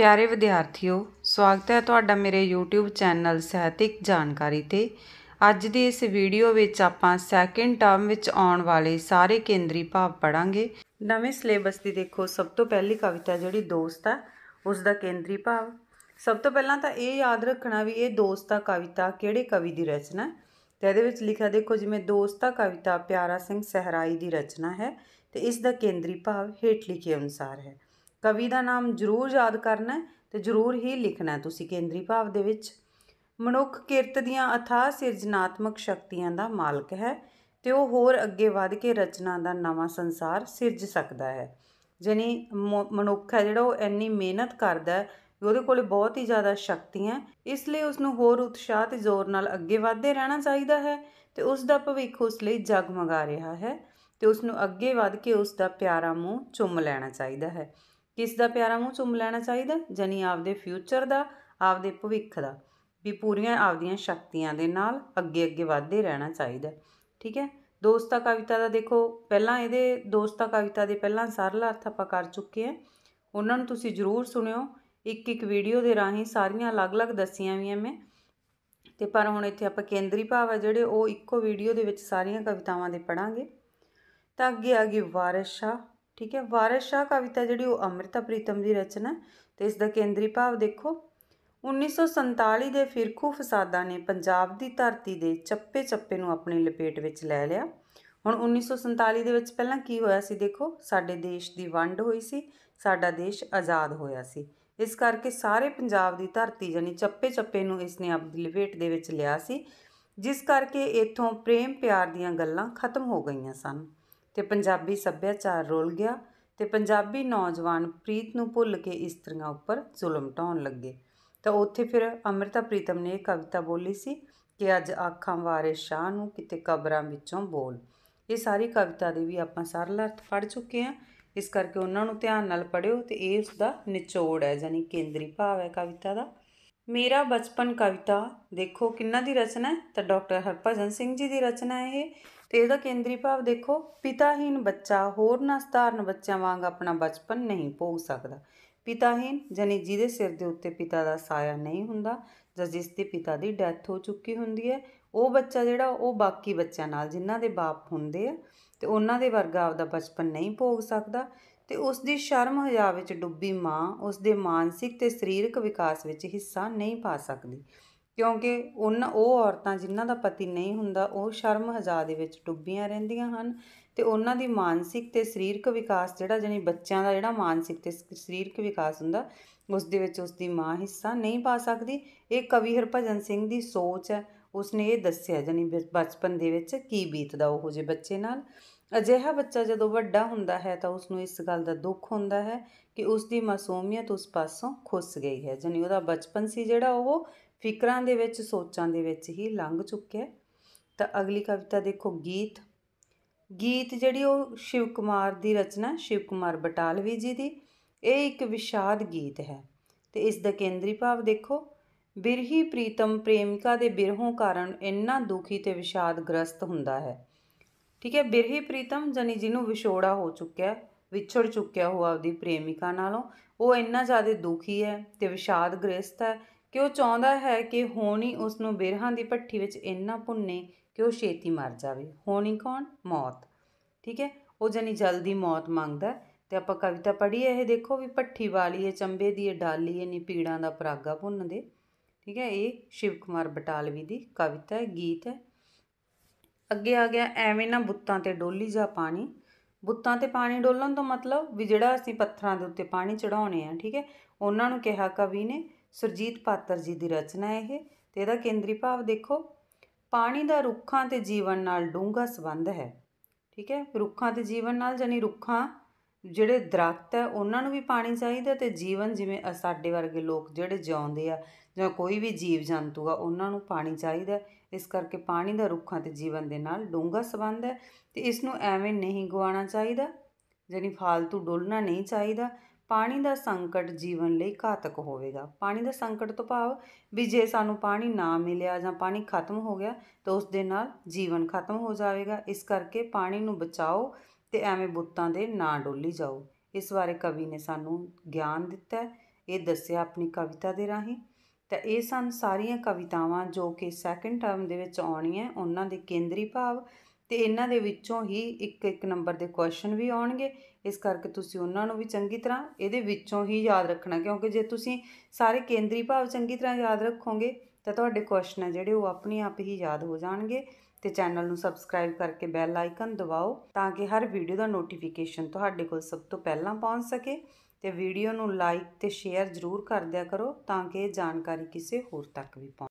ਪਿਆਰੇ ਵਿਦਿਆਰਥੀਓ ਸਵਾਗਤ ਹੈ ਤੁਹਾਡਾ ਮੇਰੇ YouTube ਚੈਨਲ ਸਹਿਤਿਕ ਜਾਣਕਾਰੀ ਤੇ ਅੱਜ ਦੀ ਇਸ ਵੀਡੀਓ ਵਿੱਚ ਆਪਾਂ ਸੈਕਿੰਡ ਟਰਮ ਵਿੱਚ ਆਉਣ ਵਾਲੇ ਸਾਰੇ ਕੇਂਦਰੀ ਭਾਵ ਪੜਾਂਗੇ ਨਵੇਂ ਸਿਲੇਬਸ ਦੀ ਦੇਖੋ ਸਭ ਤੋਂ ਪਹਿਲੀ ਕਵਿਤਾ ਜਿਹੜੀ ਦੋਸਤ ਆ ਉਸ ਦਾ ਕੇਂਦਰੀ ਭਾਵ ਸਭ ਤੋਂ ਪਹਿਲਾਂ ਤਾਂ ਇਹ ਯਾਦ ਰੱਖਣਾ ਵੀ ਇਹ ਦੋਸਤਾ ਕਵਿਤਾ ਕਿਹੜੇ ਕਵੀ ਦੀ ਰਚਨਾ ਹੈ ਤੇ ਇਹਦੇ ਵਿੱਚ ਲਿਖਿਆ ਦੇਖੋ ਜਿਵੇਂ ਦੋਸਤਾ ਕਵਿਤਾ ਪਿਆਰਾ ਸਿੰਘ ਸਹਰਾਈ ਦੀ ਰਚਨਾ ਹੈ ਤੇ ਇਸ ਦਾ ਕੇਂਦਰੀ ਭਾਵ ਹੇਠ ਲਿਖੇ ਅਨੁਸਾਰ ਹੈ ਕਵੀ ਦਾ ਨਾਮ ਜ਼ਰੂਰ ਯਾਦ ਕਰਨਾ ਤੇ ਜ਼ਰੂਰ ਹੀ ਲਿਖਣਾ ਤੁਸੀਂ ਕੇਂਦਰੀ ਭਾਵ ਦੇ ਵਿੱਚ ਮਨੁੱਖ ਕਿਰਤ ਦੀਆਂ ਅਥਾਹ ਸਿਰਜਣਾਤਮਕ ਸ਼ਕਤੀਆਂ ਦਾ ਮਾਲਕ ਹੈ ਤੇ ਉਹ ਹੋਰ ਅੱਗੇ ਵਧ ਕੇ ਰਚਨਾ ਦਾ ਨਵਾਂ ਸੰਸਾਰ ਸਿਰਜ ਸਕਦਾ ਹੈ ਜਿਨੀ ਮਨੁੱਖ ਹੈ ਜਿਹੜਾ ਉਹ ਇੰਨੀ ਮਿਹਨਤ ਕਰਦਾ ਹੈ ਉਹਦੇ ਕੋਲੇ ਬਹੁਤ ਹੀ ਜ਼ਿਆਦਾ ਸ਼ਕਤੀਆਂ ਇਸ ਲਈ ਉਸ ਨੂੰ ਹੋਰ ਉਤਸ਼ਾਹ ਤੇ ਜ਼ੋਰ ਨਾਲ ਅੱਗੇ ਵਧਦੇ ਰਹਿਣਾ ਚਾਹੀਦਾ ਹੈ ਤੇ ਉਸ ਦਾ ਭਵਿੱਖ ਉਸ ਲਈ ਜਗਮਗਾ ਰਿਹਾ ਹੈ ਤੇ ਉਸ ਨੂੰ ਅੱਗੇ ਵਧ ਕੇ ਉਸ ਦਾ ਪਿਆਰਾ ਮੂੰਹ ਚੁੰਮ ਲੈਣਾ ਚਾਹੀਦਾ ਹੈ ਕਿਸ ਦਾ ਪਿਆਰਾ ਮੂੰਹ ਚੁੰਮ ਲੈਣਾ ਚਾਹੀਦਾ ਜਾਨੀ ਆਪਦੇ ਫਿਊਚਰ ਦਾ ਆਪਦੇ ਭਵਿੱਖ ਦਾ ਵੀ ਪੂਰੀਆਂ ਆਪਦੀਆਂ ਸ਼ਕਤੀਆਂ ਦੇ ਨਾਲ ਅੱਗੇ ਅੱਗੇ ਵਧਦੇ ਰਹਿਣਾ ਚਾਹੀਦਾ ਠੀਕ ਹੈ ਦੋਸਤਾ ਕਵਿਤਾ ਦਾ ਦੇਖੋ ਪਹਿਲਾਂ ਇਹਦੇ ਦੋਸਤਾ ਕਵਿਤਾ ਦੇ ਪਹਿਲਾਂ ਸਰਲ ਅਰਥ ਆਪਾਂ ਕਰ ਚੁੱਕੇ ਆ ਉਹਨਾਂ ਨੂੰ ਤੁਸੀਂ ਜ਼ਰੂਰ ਸੁਣਿਓ ਇੱਕ ਇੱਕ ਵੀਡੀਓ ਦੇ ਰਾਹੀਂ ਸਾਰੀਆਂ ਅਲੱਗ-ਅਲੱਗ ਦੱਸੀਆਂ ਵੀ ਮੈਂ ਤੇ ਪਰ ਹੁਣ ਇੱਥੇ ਆਪਾਂ ਕੇਂਦਰੀ ਭਾਵ ਆ ਜਿਹੜੇ ਉਹ ਇੱਕੋ ਵੀਡੀਓ ਦੇ ਵਿੱਚ ਸਾਰੀਆਂ ਕਵਿਤਾਵਾਂ ਦੇ ਪੜਾਂਗੇ ਤਾਂ ਅੱਗੇ ਆ ਗਈ ਵਾਰਿਸ਼ਾ ਠੀਕ ਹੈ ਵਾਰਿਸ ਸ਼ਾਹ ਕਵਿਤਾ ਜਿਹੜੀ ਉਹ ਅੰਮ੍ਰਿਤਾ ਪ੍ਰੀਤਮ ਦੀ ਰਚਨਾ ਤੇ ਇਸ ਦਾ ਕੇਂਦਰੀ ਭਾਵ ਦੇਖੋ 1947 ਦੇ ਫਿਰਕੂ ਫਸਾਦਾਂ ਨੇ ਪੰਜਾਬ ਦੀ ਧਰਤੀ ਦੇ ਚੱਪੇ ਚੱਪੇ ਨੂੰ ਆਪਣੀ ਲਪੇਟ ਵਿੱਚ ਲੈ ਲਿਆ ਹੁਣ 1947 ਦੇ ਵਿੱਚ ਪਹਿਲਾਂ ਕੀ ਹੋਇਆ ਸੀ ਦੇਖੋ ਸਾਡੇ ਦੇਸ਼ ਦੀ ਵੰਡ ਹੋਈ ਸੀ ਸਾਡਾ ਦੇਸ਼ ਆਜ਼ਾਦ ਹੋਇਆ ਸੀ ਇਸ ਕਰਕੇ ਸਾਰੇ ਪੰਜਾਬ ਦੀ ਧਰਤੀ ਜਾਨੀ ਚੱਪੇ ਚੱਪੇ ਨੂੰ ਇਸ ਨੇ ਆਪਣੀ ਲਪੇਟ ਦੇ ਵਿੱਚ ਲਿਆ ਸੀ ਜਿਸ ਕਰਕੇ ਇਥੋਂ ਪ੍ਰੇਮ ਪਿਆਰ ਦੀਆਂ ਗੱਲਾਂ ਖਤਮ ਹੋ ਗਈਆਂ ਸਨ ਤੇ ਪੰਜਾਬੀ ਸੱਭਿਆਚਾਰ ਰੋਲ ਗਿਆ ਤੇ ਪੰਜਾਬੀ ਨੌਜਵਾਨ ਪ੍ਰੀਤ ਨੂੰ ਭੁੱਲ ਕੇ ਇਸਤਰੀਆਂ ਉੱਪਰ ਜ਼ੁਲਮ ਢਾਉਣ ਲੱਗੇ ਤਾਂ ਉੱਥੇ ਫਿਰ ਅਮਰਤਾ ਪ੍ਰੀਤਮ ਨੇ ਇਹ ਕਵਿਤਾ ਬੋਲੀ ਸੀ ਕਿ ਅੱਜ ਆਖਾਂ ਵਾਰੇ ਸ਼ਾਹ ਨੂੰ ਕਿਤੇ ਕਬਰਾਂ ਵਿੱਚੋਂ ਬੋਲ ਇਹ ਸਾਰੀ ਕਵਿਤਾ ਦੇ ਵੀ ਆਪਾਂ ਸਰਲ ਅਰਥ ਪੜ ਚੁੱਕੇ ਆ ਇਸ ਕਰਕੇ ਉਹਨਾਂ ਨੂੰ ਧਿਆਨ ਨਾਲ ਪੜਿਓ ਤੇ ਇਹ ਉਸ ਦਾ ਨਿਚੋੜ ਹੈ ਯਾਨੀ ਕੇਂਦਰੀ ਭਾਵ ਹੈ ਕਵਿਤਾ ਦਾ ਮੇਰਾ ਬਚਪਨ ਕਵਿਤਾ ਦੇਖੋ ਕਿੰਨਾ ਦੀ ਰਚਨਾ ਹੈ ਤਾਂ ਡਾਕਟਰ ਹਰਪਜਨ ਸਿੰਘ ਜੀ ਦੀ ਰਚਨਾ ਹੈ ਇਹ ਤੇ ਇਹਦਾ ਕੇਂਦਰੀ ਭਾਵ ਦੇਖੋ ਪਿਤਾਹੀਨ ਬੱਚਾ ਹੋਰ ਨਾ ਸਧਾਰਨ ਬੱਚਿਆਂ ਵਾਂਗ ਆਪਣਾ ਬਚਪਨ ਨਹੀਂ ਭੋਗ ਸਕਦਾ ਪਿਤਾਹੀਨ ਜਨੇ ਜਿਹਦੇ ਸਿਰ ਦੇ ਉੱਤੇ ਪਿਤਾ ਦਾ ਸਾਇਆ ਨਹੀਂ ਹੁੰਦਾ ਜਾਂ ਜਿਸ ਦੇ ਪਿਤਾ ਦੀ ਡੈਥ ਹੋ ਚੁੱਕੀ ਹੁੰਦੀ ਹੈ ਉਹ ਬੱਚਾ ਜਿਹੜਾ ਉਹ ਬਾਕੀ ਬੱਚਿਆਂ ਨਾਲ ਜਿਨ੍ਹਾਂ ਦੇ ਬਾਪ ਹੁੰਦੇ ਆ ਤੇ ਉਹਨਾਂ ਦੇ ਵਰਗਾ ਆਪਦਾ ਬਚਪਨ ਨਹੀਂ ਭੋਗ ਸਕਦਾ ਤੇ ਉਸ ਦੀ ਸ਼ਰਮ ਹਯਾ ਵਿੱਚ ਡੁੱਬੀ ਮਾਂ ਉਸ ਦੇ ਮਾਨਸਿਕ ਤੇ ਸਰੀਰਕ ਵਿਕਾਸ ਵਿੱਚ ਹਿੱਸਾ ਨਹੀਂ ਪਾ ਸਕਦੀ ਕਿਉਂਕਿ ਉਹ ਉਹ ਔਰਤਾਂ ਜਿਨ੍ਹਾਂ ਦਾ ਪਤੀ ਨਹੀਂ ਹੁੰਦਾ ਉਹ ਸ਼ਰਮ ਹਜ਼ਾ ਦੇ ਵਿੱਚ ਡੁੱਬੀਆਂ ਰਹਿੰਦੀਆਂ ਹਨ ਤੇ ਉਹਨਾਂ ਦੀ ਮਾਨਸਿਕ ਤੇ ਸਰੀਰਕ ਵਿਕਾਸ ਜਿਹੜਾ ਜਾਨੀ ਬੱਚਿਆਂ ਦਾ ਜਿਹੜਾ ਮਾਨਸਿਕ ਤੇ ਸਰੀਰਕ ਵਿਕਾਸ ਹੁੰਦਾ ਉਸ ਦੇ ਵਿੱਚ ਉਸ ਦੀ ਮਾਂ ਹਿੱਸਾ ਨਹੀਂ ਪਾ ਸਕਦੀ ਇਹ ਕਵੀ ਹਰਭਜਨ ਸਿੰਘ ਦੀ ਸੋਚ ਹੈ ਉਸਨੇ ਇਹ ਦੱਸਿਆ ਜਾਨੀ ਬਚਪਨ ਦੇ ਵਿੱਚ ਕੀ ਬੀਤਦਾ ਉਹ ਜੇ ਬੱਚੇ ਨਾਲ ਅਜਿਹਾ ਬੱਚਾ ਜਦੋਂ ਵੱਡਾ ਹੁੰਦਾ ਹੈ ਤਾਂ ਉਸ ਨੂੰ ਇਸ ਗੱਲ ਦਾ ਦੁੱਖ ਹੁੰਦਾ ਹੈ ਕਿ ਉਸ ਦੀ ਮਾਸੂਮੀਅਤ ਉਸ ਪਾਸੋਂ ਖੁੱਸ ਗਈ ਹੈ ਜਾਨੀ ਉਹਦਾ ਬਚਪਨ ਸੀ ਜਿਹੜਾ ਉਹ ਫਿਕਰਾਂ ਦੇ ਵਿੱਚ ਸੋਚਾਂ ਦੇ ਵਿੱਚ ਹੀ ਲੰਘ ਚੁੱਕਿਆ ਤਾਂ ਅਗਲੀ ਕਵਿਤਾ ਦੇਖੋ ਗੀਤ ਗੀਤ ਜਿਹੜੀ ਉਹ ਸ਼ਿਵ ਕੁਮਾਰ ਦੀ ਰਚਨਾ ਸ਼ਿਵ ਕੁਮਾਰ ਬਟਾਲਵੀ ਜੀ ਦੀ ਇਹ ਇੱਕ ਵਿਸ਼ਾਦ ਗੀਤ ਹੈ ਤੇ ਇਸ ਦਾ ਕੇਂਦਰੀ ਭਾਵ ਦੇਖੋ ਬਿਰਹੀ ਪ੍ਰੀਤਮ ਪ੍ਰੇਮਿਕਾ ਦੇ ਬਿਰਹੋਂ ਕਾਰਨ ਇੰਨਾ ਦੁਖੀ ਤੇ ਵਿਸ਼ਾਦਗ੍ਰਸਤ ਹੁੰਦਾ ਹੈ ਠੀਕ ਹੈ ਬਿਰਹੀ ਪ੍ਰੀਤਮ ਜਾਨੀ ਜਿਹਨੂੰ ਵਿਛੋੜਾ ਹੋ ਚੁੱਕਿਆ ਵਿਛੜ ਚੁੱਕਿਆ ਹੋ ਆਪਦੀ ਪ੍ਰੇਮਿਕਾ ਨਾਲੋਂ ਉਹ ਇੰਨਾ ਜ਼ਿਆਦਾ ਦੁਖੀ ਹੈ ਤੇ ਵਿਸ਼ਾਦ ਗ੍ਰਸਤ ਹੈ ਕਿ ਉਹ ਚਾਹੁੰਦਾ ਹੈ ਕਿ ਹੋਣੀ ਉਸ ਨੂੰ ਬਿਰਹਾਂ ਦੀ ਪੱਠੀ ਵਿੱਚ ਇੰਨਾ ਭੁੰਨੇ ਕਿ ਉਹ ਛੇਤੀ ਮਰ ਜਾਵੇ ਹੋਣੀ ਕੌਣ ਮੌਤ ਠੀਕ ਹੈ ਉਹ ਜਨੀ ਜਲਦੀ ਮੌਤ ਮੰਗਦਾ ਤੇ ਆਪਾਂ ਕਵਿਤਾ ਪੜ੍ਹੀ ਇਹ ਦੇਖੋ ਵੀ ਪੱਠੀ ਵਾਲੀ ਏ ਚੰਬੇ ਦੀ ਏ ਡਾਲੀ ਏ ਨੀ ਪੀੜਾਂ ਦਾ ਪਰਾਗਾ ਭੁੰਨ ਦੇ ਠੀਕ ਹੈ ਇਹ ਸ਼ਿਵ ਕੁਮਾਰ ਬਟਾਲਵੀ ਦੀ ਕਵਿਤਾ ਹੈ ਗੀਤ ਹੈ ਅੱਗੇ ਆ ਗਿਆ ਐਵੇਂ ਨਾ ਬੁੱਤਾਂ ਤੇ ਡੋਲੀ ਜਾ ਪਾਣੀ ਬੁੱਤਾਂ ਤੇ ਪਾਣੀ ਡੋਲਣ ਤੋਂ ਮਤਲਬ ਵੀ ਜਿਹੜਾ ਅਸੀਂ ਪੱਥਰਾਂ ਦੇ ਉੱਤੇ ਪਾਣੀ ਚੜਾਉਣੇ ਆ ਠੀਕ ਹੈ ਉਹਨਾਂ ਨੂੰ ਕਿਹਾ ਕਵੀ ਨੇ ਸੁਰਜੀਤ ਪਾਤਰ ਜੀ ਦੀ ਰਚਨਾ ਇਹ ਤੇ ਇਹਦਾ ਕੇਂਦਰੀ ਭਾਵ ਦੇਖੋ ਪਾਣੀ ਦਾ ਰੁੱਖਾਂ ਤੇ ਜੀਵਨ ਨਾਲ ਡੂੰਘਾ ਸਬੰਧ ਹੈ ਠੀਕ ਹੈ ਰੁੱਖਾਂ ਤੇ ਜੀਵਨ ਨਾਲ ਜਾਨੀ ਰੁੱਖਾਂ ਜਿਹੜੇ ਦਰਖਤ ਹੈ ਉਹਨਾਂ ਨੂੰ ਵੀ ਪਾਣੀ ਚਾਹੀਦਾ ਤੇ ਜੀਵਨ ਜਿਵੇਂ ਸਾਡੇ ਵਰਗੇ ਲੋਕ ਜਿਹੜੇ ਜਿਉਂਦੇ ਆ ਜਾਂ ਕੋਈ ਵੀ ਜੀਵ ਜੰਤੂ ਆ ਉਹਨਾਂ ਨੂੰ ਪਾਣੀ ਚਾਹੀਦਾ ਇਸ ਕਰਕੇ ਪਾਣੀ ਦਾ ਰੁੱਖਾਂ ਤੇ ਜੀਵਨ ਦੇ ਨਾਲ ਡੂੰਘਾ ਸਬੰਧ ਹੈ ਤੇ ਇਸ ਨੂੰ ਐਵੇਂ ਨਹੀਂ ਗਵਾਉਣਾ ਚਾਹੀਦਾ ਜਾਨੀ ਫਾਲਤੂ ਡੋਲਣਾ ਨਹੀਂ ਚਾਹੀਦਾ ਪਾਣੀ ਦਾ ਸੰਕਟ ਜੀਵਨ ਲਈ ਘਾਤਕ ਹੋਵੇਗਾ ਪਾਣੀ ਦਾ ਸੰਕਟ ਤੋਂ ਭਾਵ ਵੀ ਜੇ ਸਾਨੂੰ ਪਾਣੀ ਨਾ ਮਿਲਿਆ ਜਾਂ ਪਾਣੀ ਖਤਮ ਹੋ ਗਿਆ ਤਾਂ ਉਸ ਦੇ ਨਾਲ ਜੀਵਨ ਖਤਮ ਹੋ ਜਾਵੇਗਾ ਇਸ ਕਰਕੇ ਪਾਣੀ ਨੂੰ ਬਚਾਓ ਤੇ ਐਵੇਂ ਬੁੱਤਾਂ ਦੇ ਨਾਂ ਡੋਲੀ ਜਾਓ ਇਸ ਬਾਰੇ ਕਵੀ ਨੇ ਸਾਨੂੰ ਗਿਆਨ ਦਿੱਤਾ ਇਹ ਦੱਸਿਆ ਆਪਣੀ ਕਵਿਤਾ ਦੇ ਰਾਹੀਂ ਤਾਂ ਇਹ ਸਨ ਸਾਰੀਆਂ ਕਵਿਤਾਵਾਂ ਜੋ ਕਿ ਸੈਕੰਡ ਟਰਮ ਦੇ ਵਿੱਚ ਆਉਣੀਆਂ ਉਹਨਾਂ ਦੇ ਕੇਂਦਰੀ ਭਾਵ ਤੇ ਇਹਨਾਂ ਦੇ ਵਿੱਚੋਂ ਹੀ ਇੱਕ ਇੱਕ ਨੰਬਰ ਦੇ ਕੁਐਸਚਨ ਵੀ ਆਉਣਗੇ ਇਸ ਕਰਕੇ ਤੁਸੀਂ ਉਹਨਾਂ ਨੂੰ ਵੀ ਚੰਗੀ ਤਰ੍ਹਾਂ ਇਹਦੇ ਵਿੱਚੋਂ ਹੀ ਯਾਦ ਰੱਖਣਾ ਕਿਉਂਕਿ ਜੇ ਤੁਸੀਂ ਸਾਰੇ ਕੇਂਦਰੀ ਭਾਵ ਚੰਗੀ ਤਰ੍ਹਾਂ ਯਾਦ ਰੱਖੋਗੇ ਤਾਂ ਤੁਹਾਡੇ ਕੁਐਸਚਨ ਜਿਹੜੇ ਉਹ ਆਪਣੇ ਆਪ ਹੀ ਯਾਦ ਹੋ ਜਾਣਗੇ ਤੇ ਚੈਨਲ ਨੂੰ ਸਬਸਕ੍ਰਾਈਬ ਕਰਕੇ ਬੈਲ ਆਈਕਨ ਦਬਾਓ ਤਾਂ ਕਿ ਹਰ ਵੀਡੀਓ ਦਾ ਨੋਟੀਫਿਕੇਸ਼ਨ ਤੁਹਾਡੇ ਕੋਲ ਸਭ ਤੋਂ ਪਹਿਲਾਂ ਪਹੁੰਚ ਸਕੇ ਤੇ ਵੀਡੀਓ ਨੂੰ ਲਾਈਕ ਤੇ ਸ਼ੇਅਰ ਜ਼ਰੂਰ ਕਰ ਦਿਆ ਕਰੋ ਤਾਂ ਕਿ ਇਹ ਜਾਣਕਾਰੀ ਕਿਸੇ ਹੋਰ ਤੱਕ ਵੀ ਪਹੁੰਚੇ